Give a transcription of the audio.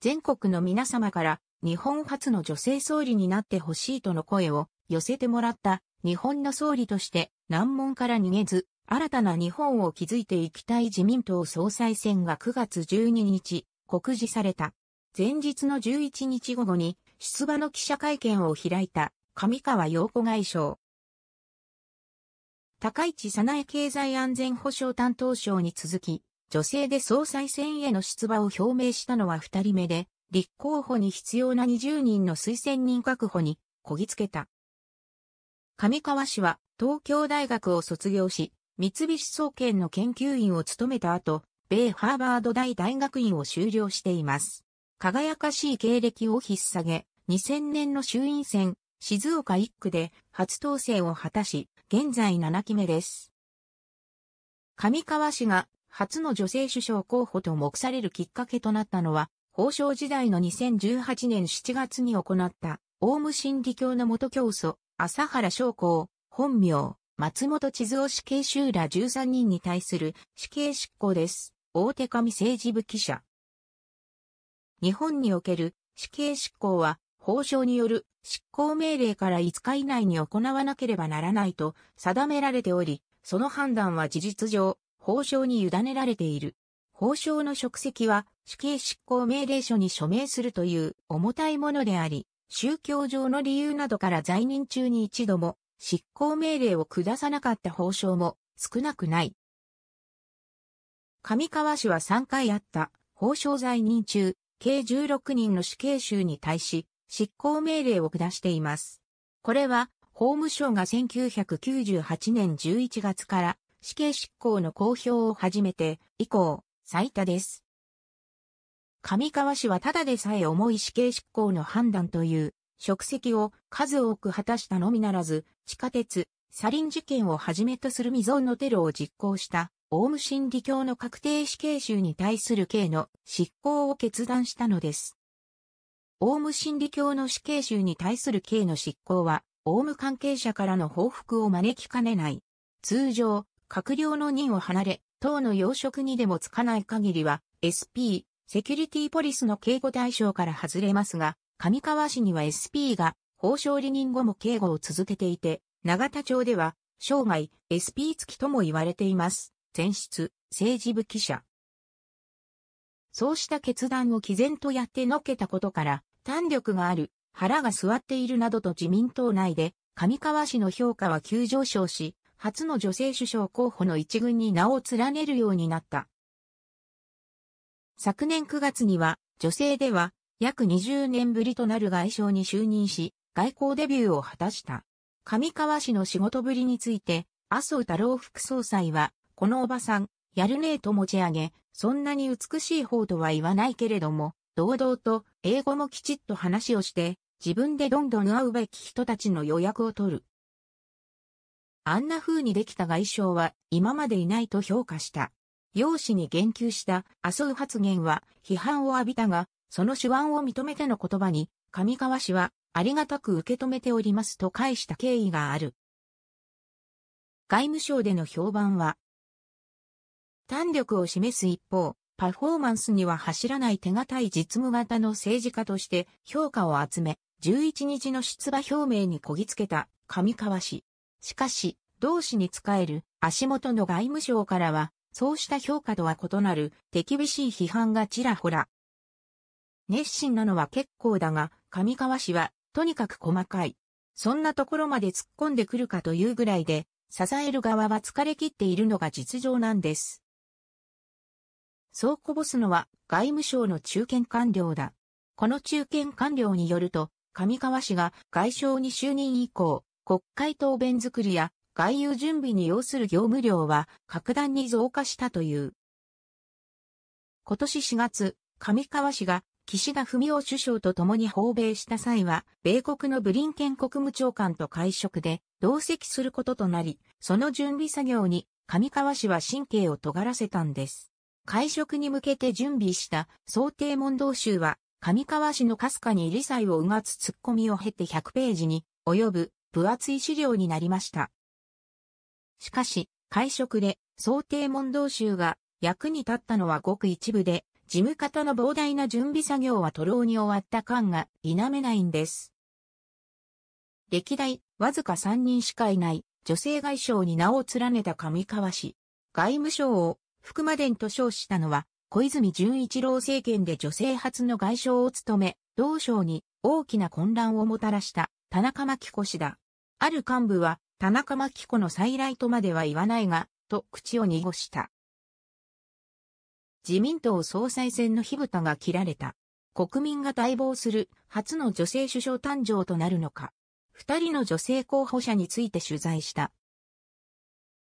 全国の皆様から日本初の女性総理になってほしいとの声を寄せてもらった日本の総理として難問から逃げず、新たな日本を築いていきたい自民党総裁選が9月12日告示された。前日の11日午後に出馬の記者会見を開いた上川陽子外相。高市早苗経済安全保障担当省に続き、女性で総裁選への出馬を表明したのは二人目で、立候補に必要な20人の推薦人確保にこぎつけた。上川氏は東京大学を卒業し、三菱総研の研究員を務めた後、米ハーバード大大学院を修了しています。輝かしい経歴を引っ提げ、2000年の衆院選、静岡1区で初当選を果たし、現在7期目です。上川氏が初の女性首相候補と目されるきっかけとなったのは、法相時代の2018年7月に行った、オウム真理教の元教祖、朝原将校、本名、松本地蔵死刑囚ら13人に対する死刑執行です。大手紙政治部記者。日本における死刑執行は、法相による執行命令から5日以内に行わなければならないと定められており、その判断は事実上、法相に委ねられている。法相の職責は死刑執行命令書に署名するという重たいものであり、宗教上の理由などから在任中に一度も執行命令を下さなかった法相も少なくない。上川氏は3回あった法相在任中、計16人の死刑囚に対し執行命令を下しています。これは法務省が1998年11月から死刑執行の公表を始めて以降、最多です。上川氏はただでさえ重い死刑執行の判断という職責を数多く果たしたのみならず、地下鉄、サリン事件をはじめとする未曾有のテロを実行したオウム真理教の確定死刑囚に対する刑の執行を決断したのです。オウム真理教の死刑囚に対する刑の執行は、オウム関係者からの報復を招きかねない。通常、閣僚の任を離れ、党の要職にでもつかない限りは、SP、セキュリティポリスの警護対象から外れますが、上川市には SP が、法省離任後も警護を続けていて、永田町では、生涯、SP 付きとも言われています。前室、政治部記者。そうした決断を毅然とやってのけたことから、単力がある、腹が据わっているなどと自民党内で、上川氏の評価は急上昇し、初の女性首相候補の一軍に名を連ねるようになった。昨年9月には、女性では、約20年ぶりとなる外相に就任し、外交デビューを果たした。上川氏の仕事ぶりについて、麻生太郎副総裁は、このおばさん、やるねえと持ち上げ、そんなに美しい方とは言わないけれども、堂々と英語もきちっと話をして、自分でどんどん会うべき人たちの予約を取る。あんな風にできた外相は今までいないと評価した。容姿に言及した麻生発言は批判を浴びたが、その手腕を認めての言葉に、上川氏はありがたく受け止めておりますと返した経緯がある。外務省での評判は、単力を示す一方、パフォーマンスには走らない手堅い実務型の政治家として評価を集め、11日の出馬表明にこぎつけた上川氏。しかし、同志に仕える足元の外務省からは、そうした評価とは異なる手厳しい批判がちらほら。熱心なのは結構だが、上川氏は、とにかく細かい。そんなところまで突っ込んでくるかというぐらいで、支える側は疲れ切っているのが実情なんです。そうこぼすのは外務省の中堅官僚だ。この中堅官僚によると、上川氏が外相に就任以降、国会答弁作りや外遊準備に要する業務量は格段に増加したという。今年4月、上川氏が岸田文雄首相と共に訪米した際は、米国のブリンケン国務長官と会食で同席することとなり、その準備作業に上川氏は神経を尖らせたんです。会食に向けて準備した想定問答集は、上川氏のかすかに理 g をうがつ突っ込みを経て100ページに及ぶ分厚い資料になりました。しかし、会食で想定問答集が役に立ったのはごく一部で、事務方の膨大な準備作業は徒労に終わった感が否めないんです。歴代、わずか3人しかいない、女性外相に名を連ねた上川氏。外務省を福間伝と称したのは、小泉純一郎政権で女性初の外相を務め、同省に大きな混乱をもたらした田中真紀子氏だ。ある幹部は、田中真紀子の再来とまでは言わないが、と口を濁した。自民党総裁選の火蓋が切られた。国民が待望する初の女性首相誕生となるのか。二人の女性候補者について取材した。